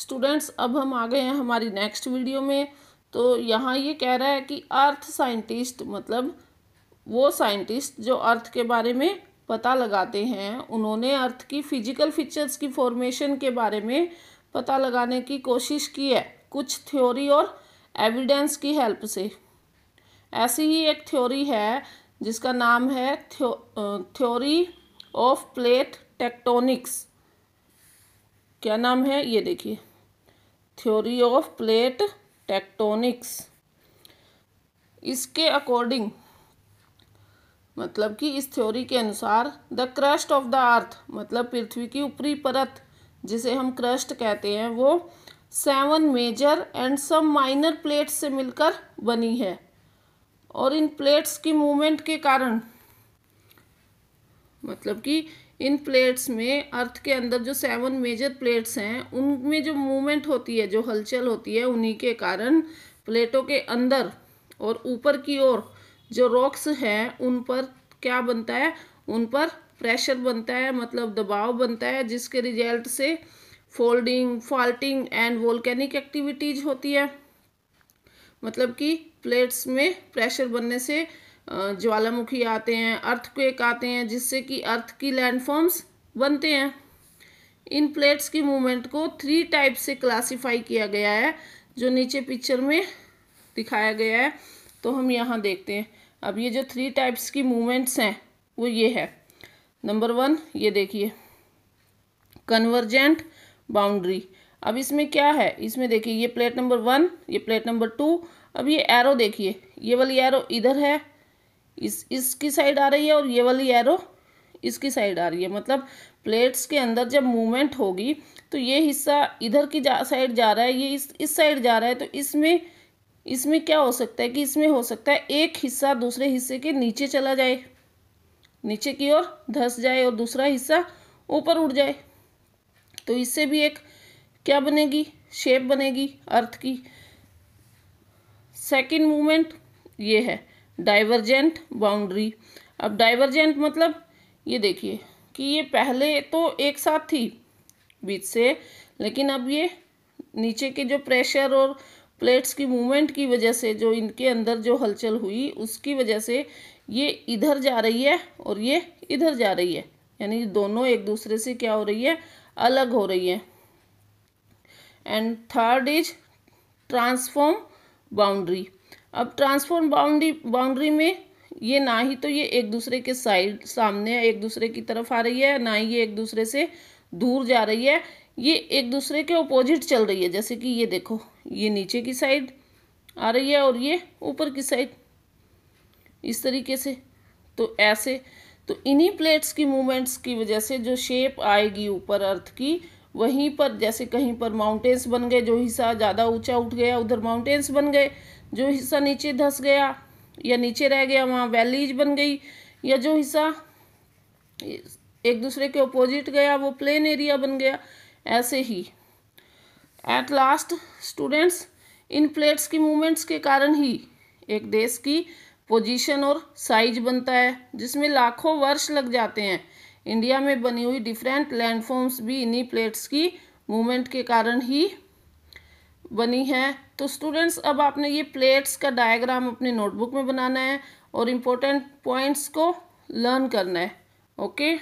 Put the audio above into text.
students अब हम आ गए हैं हमारी नेक्स्ट वीडियो में तो यहाँ ये कह रहा है कि अर्थ साइंटिस्ट मतलब वो साइंटिस्ट जो अर्थ के बारे में पता लगाते हैं उन्होंने अर्थ की फिजिकल फीचर्स की फॉर्मेशन के बारे में पता लगाने की कोशिश की है कुछ थ्योरी और एविडेंस की हेल्प से ऐसी ही एक थ्योरी है जिसका नाम है थ्यो थ्योरी ऑफ प्लेट टेक्टोनिक्स क्या नाम है ये देखिए थ्योरी ऑफ प्लेट टेक्टोनिक्स इसके अकॉर्डिंग मतलब कि इस थ्योरी के अनुसार the crust of the earth मतलब पृथ्वी की ऊपरी परत जिसे हम क्रस्ट कहते हैं वो seven major and some minor plates से मिलकर बनी है और इन प्लेट्स की मूवमेंट के कारण मतलब कि इन प्लेट्स में अर्थ के अंदर जो सेवन मेजर प्लेट्स हैं उनमें जो मूवमेंट होती है जो हलचल होती है उन्हीं के कारण प्लेटों के अंदर और ऊपर की ओर जो रॉक्स हैं उन पर क्या बनता है उन पर प्रेशर बनता है मतलब दबाव बनता है जिसके रिजल्ट से folding faulting and volcanic activities होती है मतलब कि प्लेट्स में प्रेशर बनने से ज्वालामुखी आते हैं अर्थक्वेक आते हैं जिससे कि अर्थ की लैंडफॉर्म्स बनते हैं इन प्लेट्स की मूवमेंट को थ्री टाइप से क्लासिफाई किया गया है जो नीचे पिक्चर में दिखाया गया है तो हम यहाँ देखते हैं अब ये जो थ्री टाइप्स की मूवमेंट्स हैं वो ये है नंबर वन ये देखिए कन्वर्जेंट बाउंड्री अब इसमें क्या है इसमें देखिए ये प्लेट नंबर वन ये प्लेट नंबर टू अब ये एरो देखिए ये वाली एरो इधर है इस इसकी साइड आ रही है और ये वाली एरो इसकी साइड आ रही है मतलब प्लेट्स के अंदर जब मूवमेंट होगी तो ये हिस्सा इधर की जा साइड जा रहा है ये इस इस साइड जा रहा है तो इसमें इसमें क्या हो सकता है कि इसमें हो सकता है एक हिस्सा दूसरे हिस्से के नीचे चला जाए नीचे की ओर धस जाए और दूसरा हिस्सा ऊपर उड़ जाए तो इससे भी एक क्या बनेगी शेप बनेगी अर्थ की सेकेंड मूवमेंट ये है डाइवर्जेंट बाउंड्री अब डाइवर्जेंट मतलब ये देखिए कि ये पहले तो एक साथ थी बीच से लेकिन अब ये नीचे के जो प्रेशर और प्लेट्स की मूवमेंट की वजह से जो इनके अंदर जो हलचल हुई उसकी वजह से ये इधर जा रही है और ये इधर जा रही है यानी दोनों एक दूसरे से क्या हो रही है अलग हो रही है and third is transform boundary अब ट्रांसफॉर्म बाउंड्री बाउंड्री में ये ना ही तो ये एक दूसरे के साइड सामने एक दूसरे की तरफ आ रही है ना ही ये एक दूसरे से दूर जा रही है ये एक दूसरे के अपोजिट चल रही है जैसे कि ये देखो ये नीचे की साइड आ रही है और ये ऊपर की साइड इस तरीके से तो ऐसे तो इन्हीं प्लेट्स की मूवमेंट्स की वजह से जो शेप आएगी ऊपर अर्थ की वहीं पर जैसे कहीं पर माउंटेन्स बन गए जो हिस्सा ज़्यादा ऊंचा उठ गया उधर माउंटेन्स बन गए जो हिस्सा नीचे धस गया या नीचे रह गया वहाँ वैलीज बन गई या जो हिस्सा एक दूसरे के अपोजिट गया वो प्लेन एरिया बन गया ऐसे ही एट लास्ट स्टूडेंट्स इन प्लेट्स की मूवमेंट्स के कारण ही एक देश की पोजीशन और साइज बनता है जिसमें लाखों वर्ष लग जाते हैं इंडिया में बनी हुई डिफरेंट लैंडफॉर्म्स भी इन्हीं प्लेट्स की मूवमेंट के कारण ही बनी है तो स्टूडेंट्स अब आपने ये प्लेट्स का डायग्राम अपनी नोटबुक में बनाना है और इम्पोर्टेंट पॉइंट्स को लर्न करना है ओके